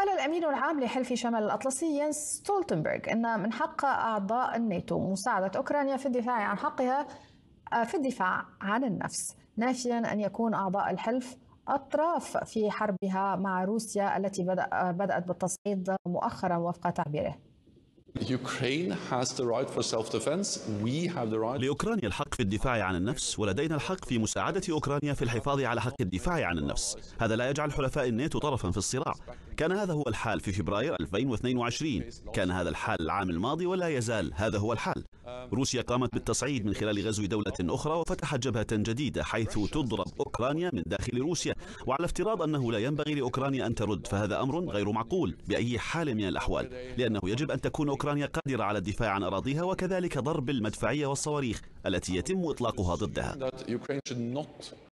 قال الأمين العام لحلف شمال الأطلسي ينس ستولتنبرغ أن من حق أعضاء الناتو مساعدة أوكرانيا في الدفاع عن حقها آه، في الدفاع عن النفس نافيا أن يكون أعضاء الحلف أطراف في حربها مع روسيا التي بدأت بالتصعيد مؤخرا وفق تعبيره لأوكرانيا الحق في الدفاع عن النفس ولدينا الحق في مساعدة أوكرانيا في الحفاظ على حق الدفاع عن النفس هذا لا يجعل حلفاء الناتو طرفا في الصراع كان هذا هو الحال في فبراير 2022 كان هذا الحال العام الماضي ولا يزال هذا هو الحال روسيا قامت بالتصعيد من خلال غزو دولة أخرى وفتحت جبهة جديدة حيث تضرب أوكرانيا من داخل روسيا وعلى افتراض أنه لا ينبغي لأوكرانيا أن ترد فهذا أمر غير معقول بأي حال من الأحوال لأنه يجب أن تكون أوكرانيا قادرة على الدفاع عن أراضيها وكذلك ضرب المدفعية والصواريخ التي يتم إطلاقها ضدها